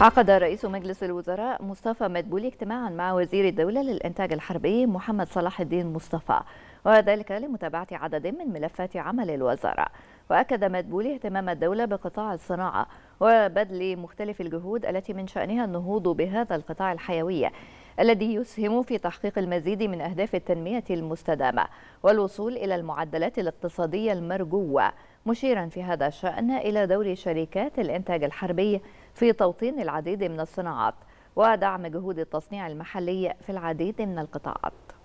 عقد رئيس مجلس الوزراء مصطفى مدبولي اجتماعا مع وزير الدولة للإنتاج الحربي محمد صلاح الدين مصطفى وذلك لمتابعة عدد من ملفات عمل الوزارة وأكد مدبولي اهتمام الدولة بقطاع الصناعة وبذل مختلف الجهود التي من شأنها النهوض بهذا القطاع الحيوي الذي يسهم في تحقيق المزيد من أهداف التنمية المستدامة والوصول إلى المعدلات الاقتصادية المرجوة مشيرا في هذا الشأن إلى دور شركات الإنتاج الحربي في توطين العديد من الصناعات ودعم جهود التصنيع المحلي في العديد من القطاعات